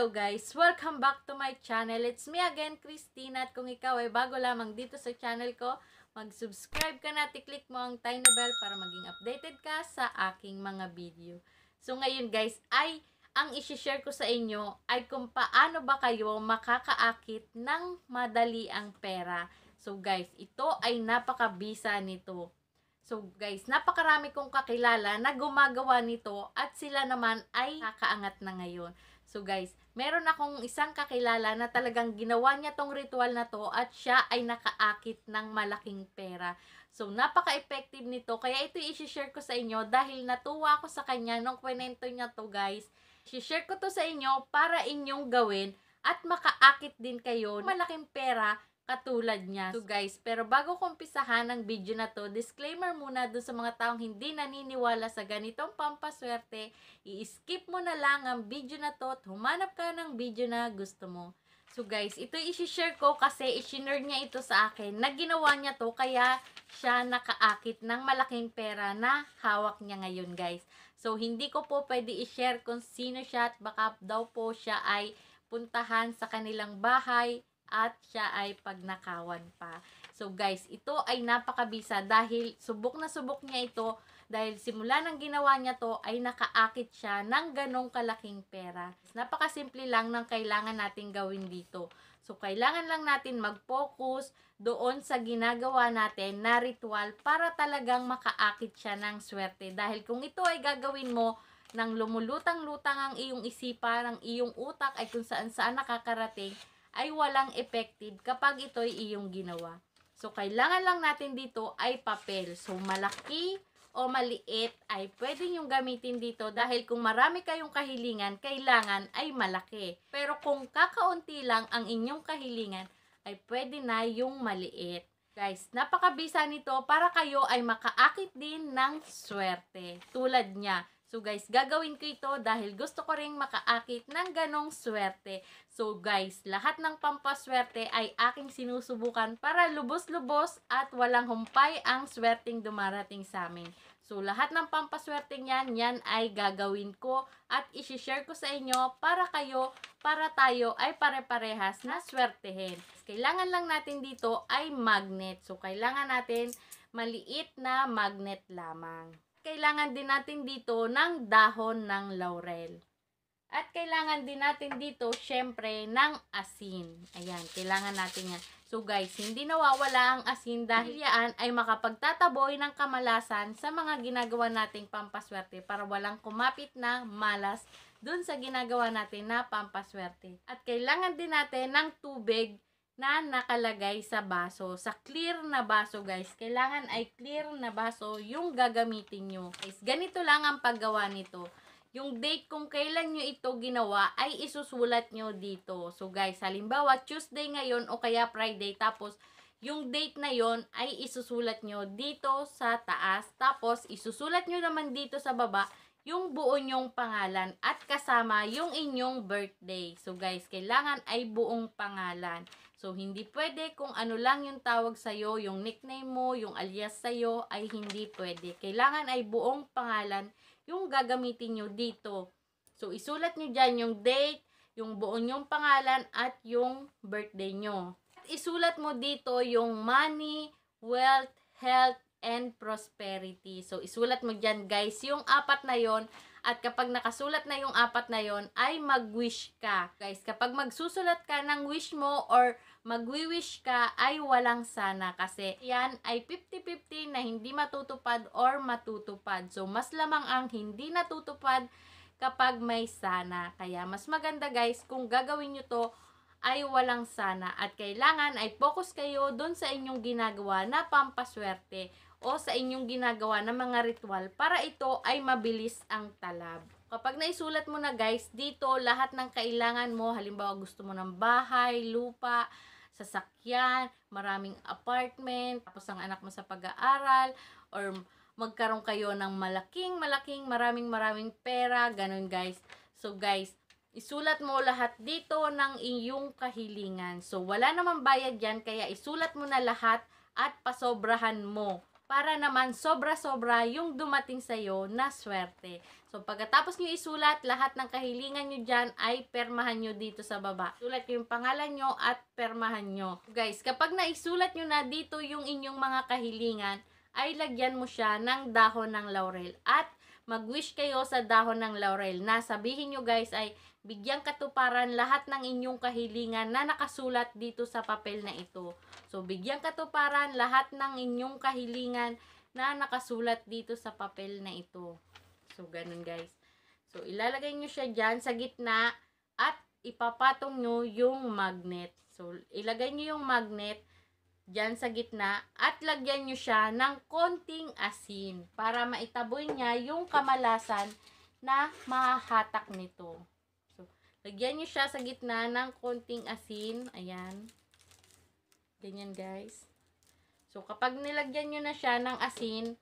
Hello guys! Welcome back to my channel. It's me again, Christina. At kung ikaw ay bago lamang dito sa channel ko, mag-subscribe ka na at click mo ang tiny bell para maging updated ka sa aking mga video. So ngayon guys, ay ang isi-share ko sa inyo ay kung paano ba kayo makakaakit ng madali ang pera. So guys, ito ay napakabisa nito. So guys, napakarami kong kakilala na gumagawa nito at sila naman ay kakaangat na ngayon. So guys, meron akong isang kakilala na talagang ginawa niya tong ritual na to at siya ay nakaakit ng malaking pera. So, napaka-effective nito. Kaya ito i-share ko sa inyo dahil natuwa ako sa kanya nung kwento niya to guys. I-share ko to sa inyo para inyong gawin at makaakit din kayo. ng Malaking pera katulad niya. So guys, pero bago ko umpisahan ang video na to, disclaimer muna dun sa mga taong hindi naniniwala sa ganitong pampaswerte, i-skip mo na lang ang video na to at humanap ka ng video na gusto mo. So guys, ito i-share ko kasi i-share niya ito sa akin na ginawa niya to kaya siya nakaakit ng malaking pera na hawak niya ngayon guys. So hindi ko po pwede i-share kung sino siya at baka daw po siya ay puntahan sa kanilang bahay at siya ay pagnakawan pa. So guys, ito ay napakabisa dahil subok na subok niya ito dahil simula ng ginawa niya to ay nakaakit siya ng ganong kalaking pera. Napakasimple lang ng kailangan natin gawin dito. So, kailangan lang natin mag-focus doon sa ginagawa natin na ritual para talagang makaakit siya ng swerte. Dahil kung ito ay gagawin mo, nang lumulutang-lutang ang iyong isipan, ang iyong utak ay kung saan-saan nakakarating, ay walang effective kapag ito'y iyong ginawa. So, kailangan lang natin dito ay papel. So, malaki o maliit ay pwede nyong gamitin dito dahil kung marami kayong kahilingan, kailangan ay malaki. Pero kung kakaunti lang ang inyong kahilingan, ay pwede na yung maliit. Guys, napakabisa nito para kayo ay makaakit din ng swerte. Tulad niya, So guys, gagawin ko ito dahil gusto ko ring makaakit ng ganong swerte. So guys, lahat ng pampaswerte ay aking sinusubukan para lubos-lubos at walang humpay ang swerteng dumarating sa amin. So lahat ng pampaswerte niyan, yan ay gagawin ko at isishare ko sa inyo para kayo, para tayo ay pare-parehas na swertehin. Kailangan lang natin dito ay magnet. So kailangan natin maliit na magnet lamang kailangan din natin dito ng dahon ng laurel. At kailangan din natin dito, syempre, ng asin. Ayan, kailangan natin yan. So guys, hindi nawawala ang asin dahil yan ay makapagtataboy ng kamalasan sa mga ginagawa nating pampaswerte para walang kumapit na malas dun sa ginagawa natin na pampaswerte. At kailangan din natin ng tubig na nakalagay sa baso. Sa clear na baso, guys. Kailangan ay clear na baso yung gagamitin nyo. Guys, ganito lang ang paggawa nito. Yung date kung kailan nyo ito ginawa ay isusulat nyo dito. So, guys, halimbawa, Tuesday ngayon o kaya Friday. Tapos, yung date na yon ay isusulat nyo dito sa taas. Tapos, isusulat nyo naman dito sa baba yung buo nyong pangalan at kasama yung inyong birthday. So, guys, kailangan ay buong pangalan. So, hindi pwede kung ano lang yung tawag sa'yo, yung nickname mo, yung alias sa'yo, ay hindi pwede. Kailangan ay buong pangalan yung gagamitin nyo dito. So, isulat nyo dyan yung date, yung buong yung pangalan, at yung birthday nyo. At isulat mo dito yung money, wealth, health, and prosperity. So, isulat mo dyan guys, yung apat na yon at kapag nakasulat na yung apat na yon ay mag-wish ka. Guys, kapag magsusulat ka ng wish mo or magwi-wish ka ay walang sana kasi yan ay 50-50 na hindi matutupad or matutupad. So, mas lamang ang hindi natutupad kapag may sana. Kaya, mas maganda guys kung gagawin nyo to ay walang sana at kailangan ay focus kayo don sa inyong ginagawa na pampaswerte o sa inyong ginagawa ng mga ritual para ito ay mabilis ang talab. Kapag naisulat mo na guys, dito lahat ng kailangan mo, halimbawa gusto mo ng bahay, lupa, sasakyan, maraming apartment, tapos ang anak mo sa pag-aaral, or magkaroon kayo ng malaking, malaking, maraming, maraming pera, ganun guys. So guys, Isulat mo lahat dito ng iyong kahilingan. So, wala namang bayad yan, kaya isulat mo na lahat at pasobrahan mo para naman sobra-sobra yung dumating sa iyo na swerte. So pagkatapos niyo isulat lahat ng kahilingan niyo diyan ay permahan niyo dito sa baba. Sulat yung pangalan niyo at permahan niyo. guys, kapag naisulat niyo na dito yung inyong mga kahilingan, ay lagyan mo siya ng dahon ng laurel at mag-wish kayo sa dahon ng laurel na sabihin nyo guys ay bigyang katuparan lahat ng inyong kahilingan na nakasulat dito sa papel na ito. So, bigyang katuparan lahat ng inyong kahilingan na nakasulat dito sa papel na ito. So, ganun guys. So, ilalagay nyo siya dyan sa gitna at ipapatong nyo yung magnet. So, ilagay nyo yung magnet dyan sa gitna at lagyan nyo siya ng konting asin para maitaboy niya yung kamalasan na mahahatak nito. So, lagyan nyo siya sa gitna ng konting asin. Ayan. Ganyan guys. So, kapag nilagyan nyo na siya ng asin,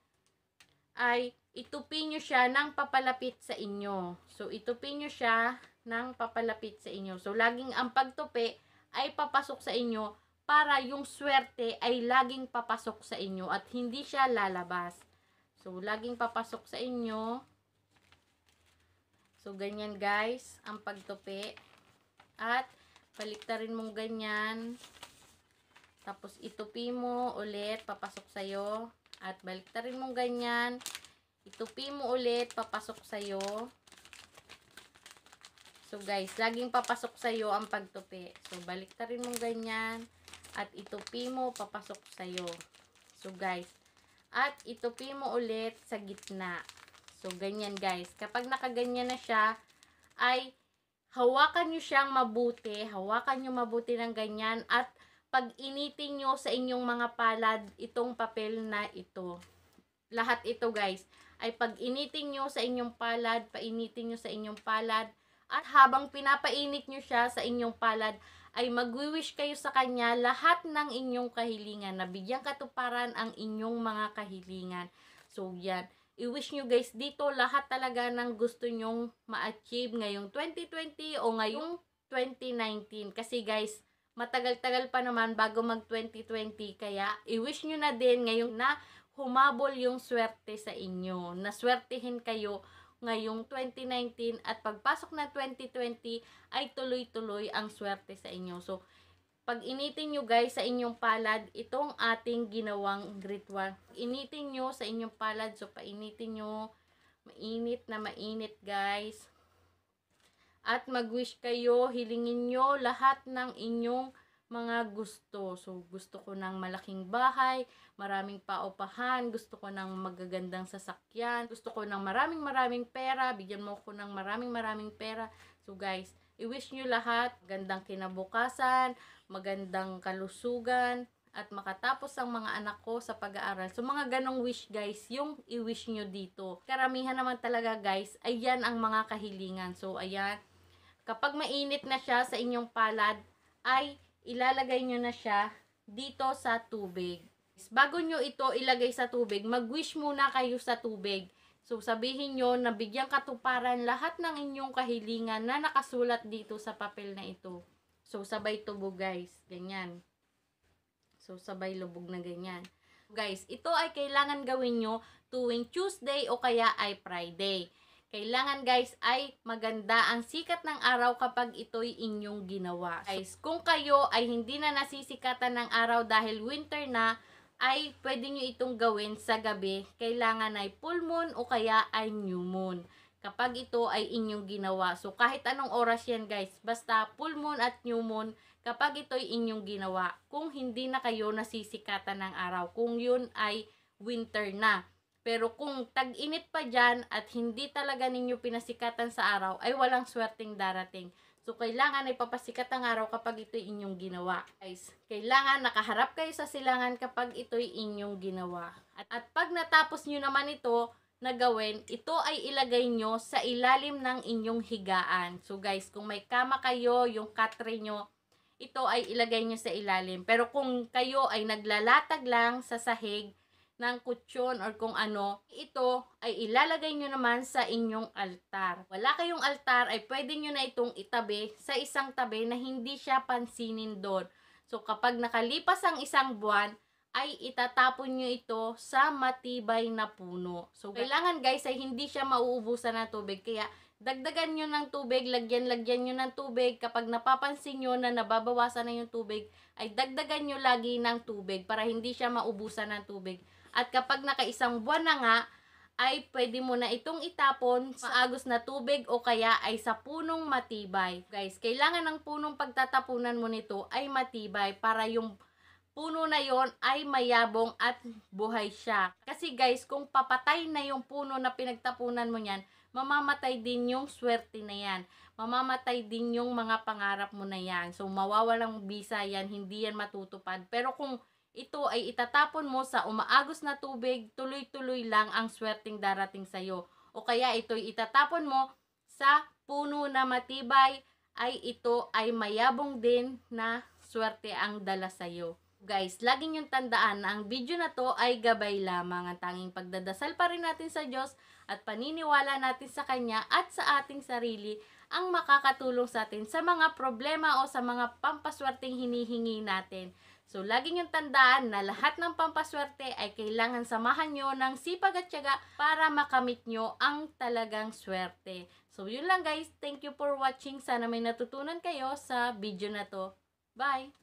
ay itupin nyo siya ng papalapit sa inyo. So, itupin nyo siya ng papalapit sa inyo. So, laging ang pagtupi ay papasok sa inyo para yung swerte ay laging papasok sa inyo at hindi siya lalabas. So, laging papasok sa inyo. So, ganyan guys, ang pagtupi. At, paliktarin mong ganyan. Tapos, itupi mo ulit, papasok sa'yo. At, baliktarin mong ganyan. Itupi mo ulit, papasok sa'yo. So, guys, laging papasok sa'yo ang pagtupi. So, baliktarin mong ganyan. At itupi mo papasok sa'yo. So, guys. At itupi mo ulit sa gitna. So, ganyan guys. Kapag nakaganyan na siya, ay hawakan nyo siyang mabuti. Hawakan nyo mabuti ng ganyan. At pag initin nyo sa inyong mga palad itong papel na ito. Lahat ito guys. Ay pag initin nyo sa inyong palad, painitin nyo sa inyong palad. At habang pinapainit nyo siya sa inyong palad, ay magwiwish kayo sa Kanya lahat ng inyong kahilingan. Nabigyang katuparan ang inyong mga kahilingan. So, yan. I-wish nyo guys dito lahat talaga ng gusto nyong ma-achieve ngayong 2020 o ngayong 2019. Kasi guys, matagal-tagal pa naman bago mag 2020. Kaya, i-wish nyo na din ngayong na humabol yung swerte sa inyo. na Naswertihin kayo ngayong 2019 at pagpasok na 2020 ay tuloy-tuloy ang swerte sa inyo. So, pag initin nyo guys sa inyong palad, itong ating ginawang ritual. Initin nyo sa inyong palad. So, painitin nyo. Mainit na mainit guys. At mag-wish kayo, hilingin nyo lahat ng inyong mga gusto. So, gusto ko ng malaking bahay, maraming paupahan, gusto ko ng magagandang sasakyan, gusto ko ng maraming maraming pera, bigyan mo ko ng maraming maraming pera. So, guys, i-wish nyo lahat gandang kinabukasan, magandang kalusugan, at makatapos ang mga anak ko sa pag-aaral. So, mga ganong wish guys, yung i-wish nyo dito. Karamihan naman talaga guys, ayan ang mga kahilingan. So, ayan, kapag mainit na siya sa inyong palad, ay ilalagay nyo na siya dito sa tubig. Bago nyo ito ilagay sa tubig, mag-wish muna kayo sa tubig. So, sabihin nyo na bigyan katuparan lahat ng inyong kahilingan na nakasulat dito sa papel na ito. So, sabay tubo guys. Ganyan. So, sabay lubog na ganyan. Guys, ito ay kailangan gawin nyo tuwing Tuesday o kaya ay Friday. Kailangan guys ay maganda ang sikat ng araw kapag ito'y inyong ginawa. Guys, kung kayo ay hindi na nasisikatan ng araw dahil winter na, ay pwede nyo itong gawin sa gabi. Kailangan ay full moon o kaya ay new moon. Kapag ito ay inyong ginawa. So, kahit anong oras yan guys, basta full moon at new moon, kapag ito'y inyong ginawa. Kung hindi na kayo nasisikatan ng araw, kung yun ay winter na. Pero kung tag-init pa dyan at hindi talaga ninyo pinasikatan sa araw, ay walang swerteng darating. So, kailangan ay papasikat ang araw kapag ito'y inyong ginawa. Guys, kailangan nakaharap kayo sa silangan kapag ito'y inyong ginawa. At, at pag natapos nyo naman ito, na gawin, ito ay ilagay nyo sa ilalim ng inyong higaan. So guys, kung may kama kayo, yung katre nyo, ito ay ilagay nyo sa ilalim. Pero kung kayo ay naglalatag lang sa sahig, ng kutsyon or kung ano, ito ay ilalagay nyo naman sa inyong altar. Wala kayong altar ay pwede nyo na itong itabi sa isang tabi na hindi siya pansinin doon. So kapag nakalipas ang isang buwan, ay itatapon nyo ito sa matibay na puno. So kailangan guys ay hindi siya mauubusan ng tubig. Kaya dagdagan nyo ng tubig, lagyan-lagyan nyo ng tubig. Kapag napapansin nyo na nababawasan na yung tubig, ay dagdagan nyo lagi ng tubig para hindi siya maubusan ng tubig. At kapag nakaisang buwan na nga, ay pwede mo na itong itapon sa agos na tubig o kaya ay sa punong matibay. Guys, kailangan ng punong pagtatapunan mo nito ay matibay para yung puno na yon ay mayabong at buhay siya. Kasi guys, kung papatay na yung puno na pinagtapunan mo niyan, mamamatay din yung swerte na yan. Mamamatay din yung mga pangarap mo na yan. So, mawawalang bisa yan, hindi yan matutupad. Pero kung ito ay itatapon mo sa umaagos na tubig, tuloy-tuloy lang ang swerteng darating sa iyo. O kaya ito'y itatapon mo sa puno na matibay ay ito ay mayabong din na swerte ang dala sa iyo. Guys, laging niyong tandaan na ang video na to ay gabay lamang ang tanging pagdadasal pa rin natin sa Diyos at paniniwala natin sa Kanya at sa ating sarili ang makakatulong sa atin sa mga problema o sa mga pampaswerteng hinihingi natin. So, lagi niyong tandaan na lahat ng pampaswerte ay kailangan samahan nyo ng sipag at syaga para makamit nyo ang talagang swerte. So, yun lang guys. Thank you for watching. Sana may natutunan kayo sa video na to. Bye!